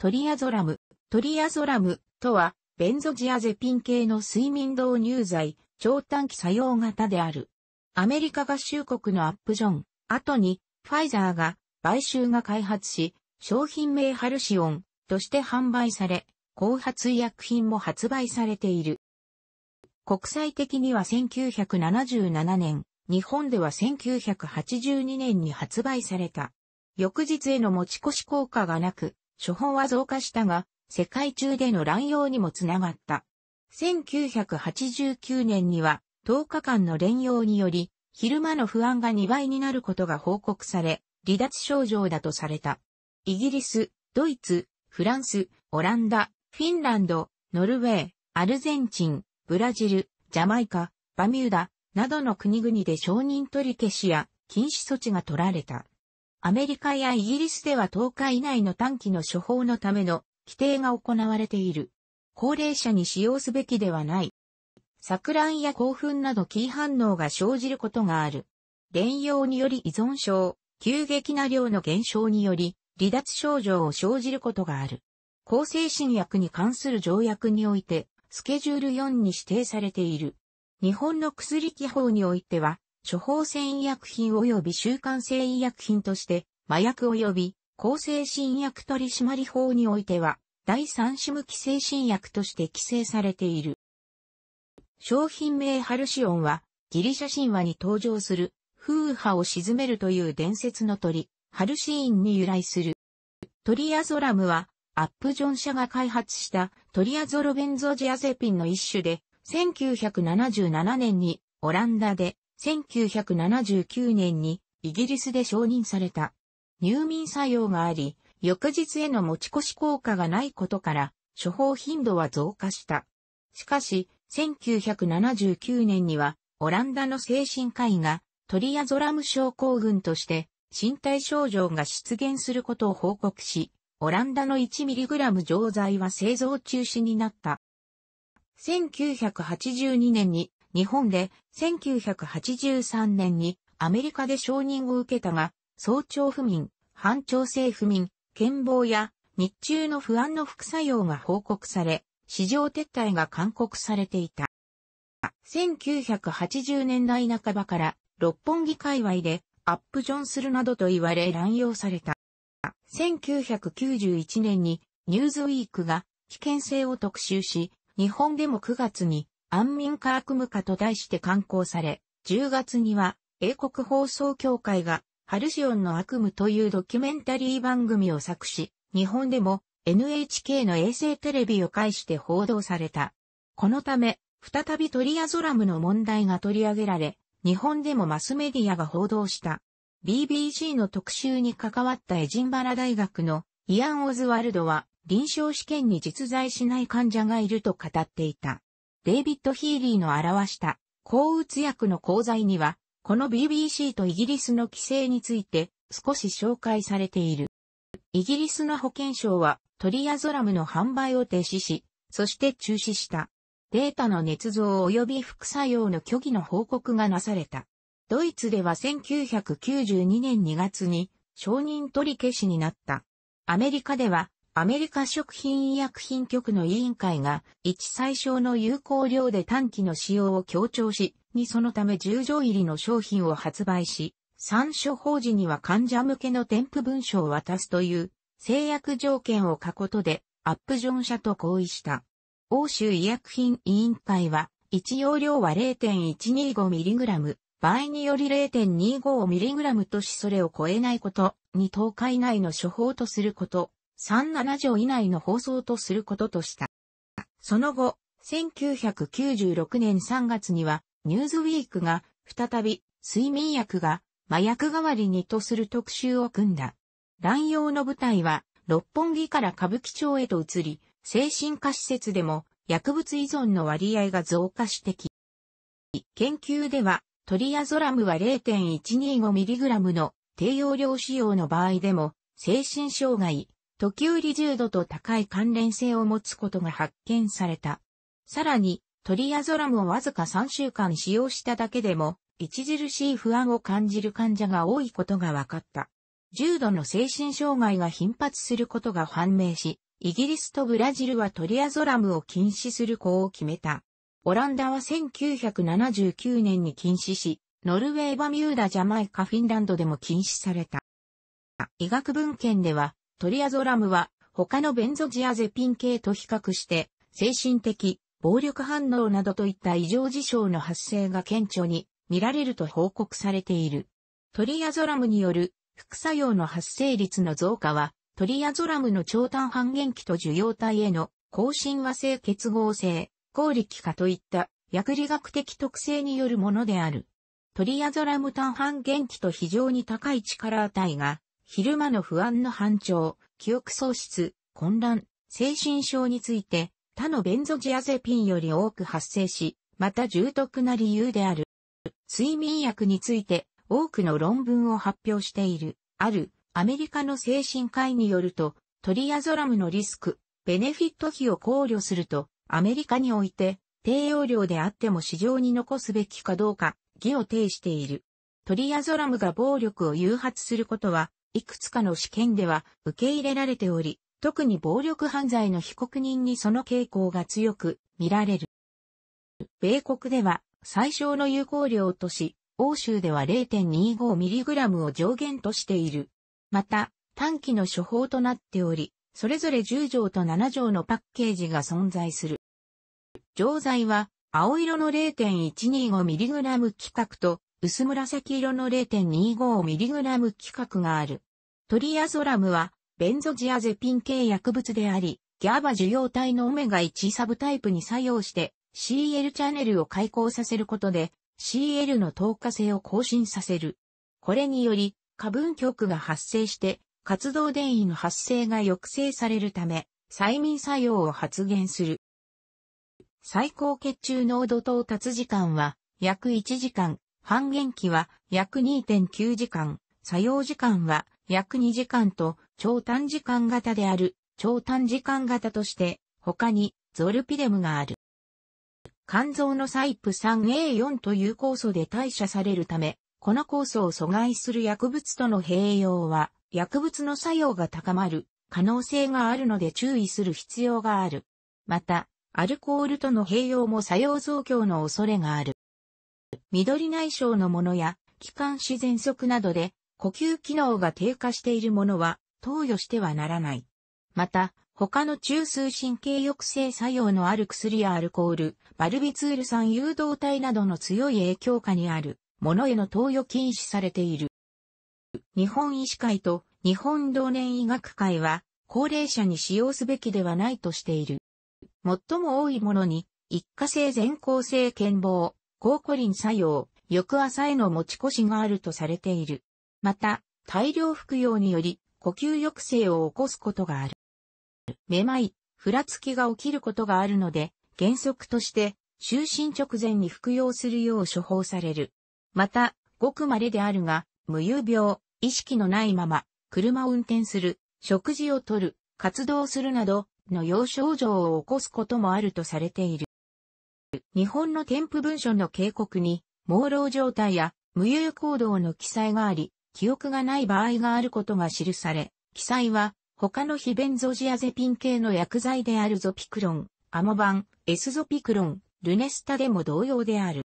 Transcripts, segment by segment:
トリアゾラム。トリアゾラムとは、ベンゾジアゼピン系の睡眠導入剤、超短期作用型である。アメリカ合衆国のアップジョン、後に、ファイザーが、買収が開発し、商品名ハルシオンとして販売され、後発医薬品も発売されている。国際的には1977年、日本では1982年に発売された。翌日への持ち越し効果がなく、処方は増加したが、世界中での乱用にもつながった。1989年には10日間の連用により、昼間の不安が2倍になることが報告され、離脱症状だとされた。イギリス、ドイツ、フランス、オランダ、フィンランド、ノルウェー、アルゼンチン、ブラジル、ジャマイカ、バミューダ、などの国々で承認取り消しや禁止措置が取られた。アメリカやイギリスでは10日以内の短期の処方のための規定が行われている。高齢者に使用すべきではない。錯乱や興奮などキー反応が生じることがある。連用により依存症、急激な量の減少により離脱症状を生じることがある。抗精神薬に関する条約において、スケジュール4に指定されている。日本の薬規法においては、処方箋医薬品及び習慣性医薬品として、麻薬及び抗精神薬取締法においては、第三種無期生新薬として規制されている。商品名ハルシオンは、ギリシャ神話に登場する、風波を沈めるという伝説の鳥、ハルシーンに由来する。トリアゾラムは、アップジョン社が開発したトリアゾロベンゾジアゼピンの一種で、1977年にオランダで1979年にイギリスで承認された。入眠作用があり、翌日への持ち越し効果がないことから、処方頻度は増加した。しかし、1979年には、オランダの精神科医が、トリアゾラム症候群として、身体症状が出現することを報告し、オランダの 1mg 錠剤は製造中止になった。1982年に日本で1983年にアメリカで承認を受けたが、早朝不眠、反調政不眠、健忘や日中の不安の副作用が報告され、市場撤退が勧告されていた。1980年代半ばから六本木界隈でアップジョンするなどと言われ乱用された。1991年にニューズウィークが危険性を特集し、日本でも9月に安民科悪夢ムと題して刊行され、10月には英国放送協会がハルシオンの悪夢というドキュメンタリー番組を作詞、日本でも NHK の衛星テレビを介して報道された。このため、再びトリアゾラムの問題が取り上げられ、日本でもマスメディアが報道した。BBC の特集に関わったエジンバラ大学のイアン・オズワルドは臨床試験に実在しない患者がいると語っていた。デイビッド・ヒーリーの表した抗うつ薬の功罪には、この BBC とイギリスの規制について少し紹介されている。イギリスの保健省はトリアゾラムの販売を停止し、そして中止した。データの捏造及び副作用の虚偽の報告がなされた。ドイツでは1992年2月に承認取り消しになった。アメリカではアメリカ食品医薬品局の委員会が、一最小の有効量で短期の使用を強調し、にそのため10錠入りの商品を発売し、参処法時には患者向けの添付文書を渡すという制約条件を書くことでアップジョン社と合意した。欧州医薬品委員会は、一容量は 0.125mg、場合により 0.25mg としそれを超えないこと、に1海日以内の処方とすること、37条以内の放送とすることとした。その後、1996年3月には、ニューズウィークが、再び、睡眠薬が、麻薬代わりにとする特集を組んだ。乱用の舞台は、六本木から歌舞伎町へと移り、精神科施設でも、薬物依存の割合が増加してき。研究では、トリアゾラムは 0.125mg の低用量使用の場合でも、精神障害、時折重度と高い関連性を持つことが発見された。さらに、トリアゾラムをわずか3週間使用しただけでも、著しい不安を感じる患者が多いことが分かった。重度の精神障害が頻発することが判明し、イギリスとブラジルはトリアゾラムを禁止する項を決めた。オランダは1979年に禁止し、ノルウェーバミューダジャマイカフィンランドでも禁止された。医学文献では、トリアゾラムは他のベンゾジアゼピン系と比較して精神的、暴力反応などといった異常事象の発生が顕著に見られると報告されている。トリアゾラムによる副作用の発生率の増加はトリアゾラムの長短半減期と受容体への更新和性結合性、効力化といった薬理学的特性によるものである。トリアゾラム単半減期と非常に高い力値が昼間の不安の反調、記憶喪失、混乱、精神症について、他のベンゾジアゼピンより多く発生し、また重篤な理由である。睡眠薬について多くの論文を発表している。あるアメリカの精神科医によると、トリアゾラムのリスク、ベネフィット比を考慮すると、アメリカにおいて低用量であっても市場に残すべきかどうか、疑を呈している。トリアゾラムが暴力を誘発することはいくつかの試験では受け入れられており、特に暴力犯罪の被告人にその傾向が強く見られる。米国では最小の有効量とし、欧州では 0.25mg を上限としている。また、短期の処方となっており、それぞれ10錠と7錠のパッケージが存在する。錠剤は、青色の 0.125mg 規格と薄紫色の 0.25mg 規格がある。トリアゾラムは、ベンゾジアゼピン系薬物であり、ギャバ受容体のオメガ1サブタイプに作用して、CL チャンネルを開口させることで、CL の透過性を更新させる。これにより、過分極が発生して、活動電位の発生が抑制されるため、催眠作用を発現する。最高血中濃度到達時間は約1時間、半減期は約2.9時間、作用時間は約2時間と超短時間型である超短時間型として他にゾルピデムがある。肝臓のサイプ 3A4 という酵素で代謝されるため、この酵素を阻害する薬物との併用は薬物の作用が高まる可能性があるので注意する必要がある。また、アルコールとの併用も作用増強の恐れがある。緑内障のものや、気管支喘息などで、呼吸機能が低下しているものは、投与してはならない。また、他の中枢神経抑制作用のある薬やアルコール、バルビツール酸誘導体などの強い影響下にあるものへの投与禁止されている。日本医師会と日本同年医学会は高齢者に使用すべきではないとしている。最も多いものに一過性全校性健忘、高コリン作用、翌朝への持ち越しがあるとされている。また、大量服用により、呼吸抑制を起こすことがある。めまい、ふらつきが起きることがあるので、原則として、就寝直前に服用するよう処方される。また、ごく稀であるが、無遊病、意識のないまま、車を運転する、食事をとる、活動するなど、の要症状を起こすこともあるとされている。日本の添付文書の警告に、朦朧状態や無有行動の記載があり、記憶がない場合があることが記され、記載は他の非ベンゾジアゼピン系の薬剤であるゾピクロン、アモバン、エスゾピクロン、ルネスタでも同様である。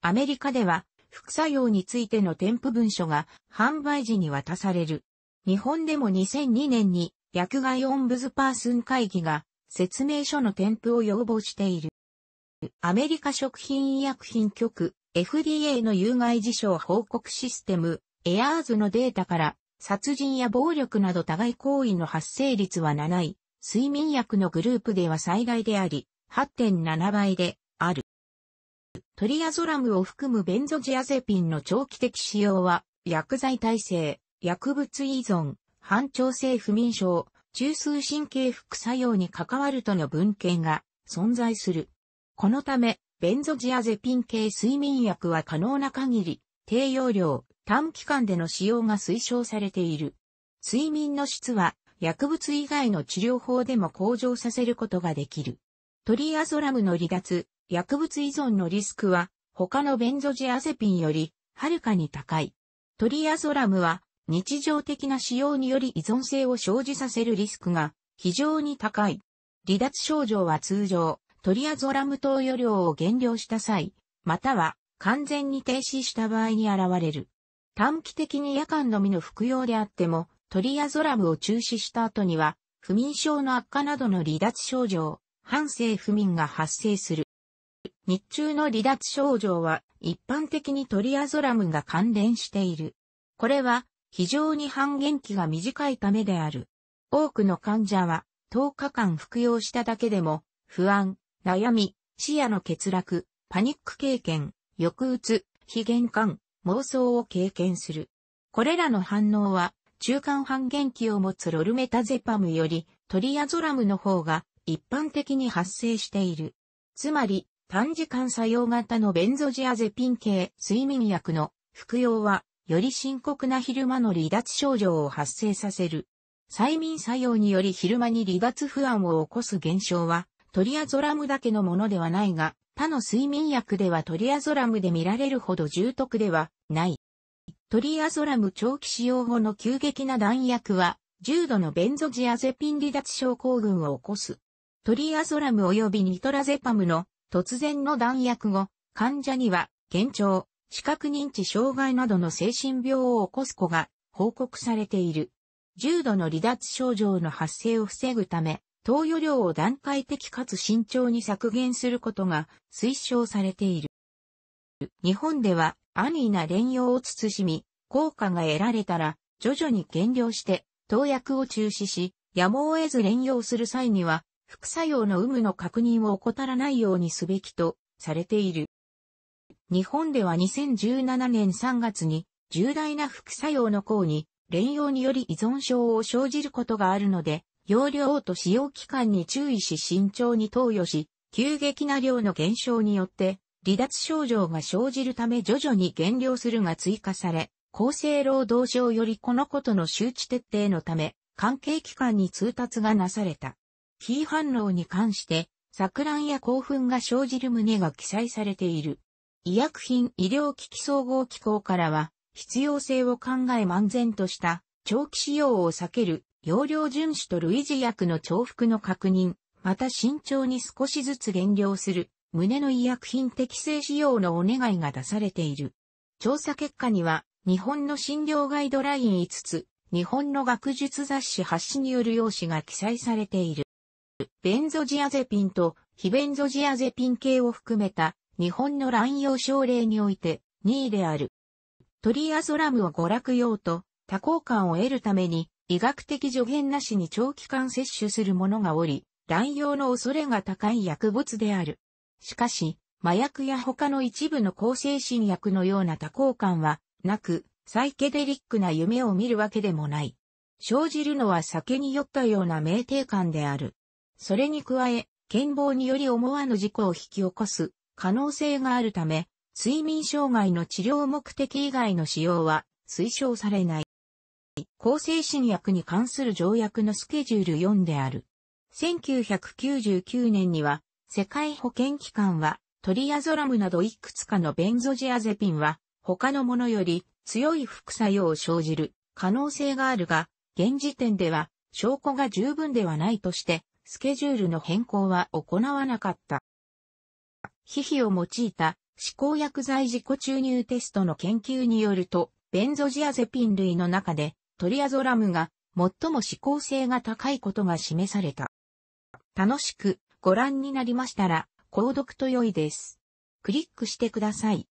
アメリカでは副作用についての添付文書が販売時に渡される。日本でも2002年に薬害オンブズパースン会議が説明書の添付を要望している。アメリカ食品医薬品局 FDA の有害事象報告システムエアーズのデータから殺人や暴力など互い行為の発生率は7位、睡眠薬のグループでは最大であり、8.7倍である。トリアゾラムを含むベンゾジアゼピンの長期的使用は、薬剤耐性、薬物依存、反調性不眠症、中枢神経副作用に関わるとの文献が存在する。このため、ベンゾジアゼピン系睡眠薬は可能な限り、低用量、短期間での使用が推奨されている。睡眠の質は、薬物以外の治療法でも向上させることができる。トリアゾラムの離脱、薬物依存のリスクは、他のベンゾジアゼピンより、はるかに高い。トリアゾラムは、日常的な使用により依存性を生じさせるリスクが、非常に高い。離脱症状は通常、トリアゾラム投与量を減量した際、または完全に停止した場合に現れる。短期的に夜間のみの服用であっても、トリアゾラムを中止した後には、不眠症の悪化などの離脱症状、反省不眠が発生する。日中の離脱症状は一般的にトリアゾラムが関連している。これは非常に半減期が短いためである。多くの患者は10日間服用しただけでも不安、悩み、視野の欠落、パニック経験、抑うつ、非玄関、妄想を経験する。これらの反応は、中間半減期を持つロルメタゼパムよりトリアゾラムの方が一般的に発生している。つまり、短時間作用型のベンゾジアゼピン系睡眠薬の服用は、より深刻な昼間の離脱症状を発生させる。催眠作用により昼間に離脱不安を起こす現象は、トリアゾラムだけのものではないが、他の睡眠薬ではトリアゾラムで見られるほど重篤ではない。トリアゾラム長期使用後の急激な弾薬は、重度のベンゾジアゼピン離脱症候群を起こす。トリアゾラム及びニトラゼパムの突然の弾薬後、患者には、幻聴、視覚認知障害などの精神病を起こす子が報告されている。重度の離脱症状の発生を防ぐため、投与量を段階的かつ慎重に削減することが推奨されている。日本では安易な連用を慎み、効果が得られたら徐々に減量して投薬を中止し、やむを得ず連用する際には副作用の有無の確認を怠らないようにすべきとされている。日本では2017年3月に重大な副作用の項に連用により依存症を生じることがあるので、容量と使用期間に注意し慎重に投与し、急激な量の減少によって、離脱症状が生じるため徐々に減量するが追加され、厚生労働省よりこのことの周知徹底のため、関係機関に通達がなされた。キー反応に関して、錯乱や興奮が生じる旨が記載されている。医薬品医療機器総合機構からは、必要性を考え漫然とした長期使用を避ける容量遵守と類似薬の重複の確認、また慎重に少しずつ減量する、胸の医薬品適正使用のお願いが出されている。調査結果には、日本の診療ガイドライン5つ、日本の学術雑誌発誌による用紙が記載されている。ベンゾジアゼピンと非ベンゾジアゼピン系を含めた日本の乱用症例において2位である。トリアゾラムを娯楽用と多幸感を得るために医学的助言なしに長期間摂取する者がおり、乱用の恐れが高い薬物である。しかし、麻薬や他の一部の抗精神薬のような多幸感はなく、サイケデリックな夢を見るわけでもない。生じるのは酒に酔ったような酩酊感である。それに加え、健忘により思わぬ事故を引き起こす可能性があるため、睡眠障害の治療目的以外の使用は推奨されない。構精新薬に関する条約のスケジュール4である。1999年には、世界保健機関は、トリアゾラムなどいくつかのベンゾジアゼピンは、他のものより強い副作用を生じる可能性があるが、現時点では証拠が十分ではないとして、スケジュールの変更は行わなかった。皮膚を用いた思考薬剤自己注入テストの研究によると、ベンゾジアゼピン類の中でトリアゾラムが最も指向性が高いことが示された。楽しくご覧になりましたら、購読と良いです。クリックしてください。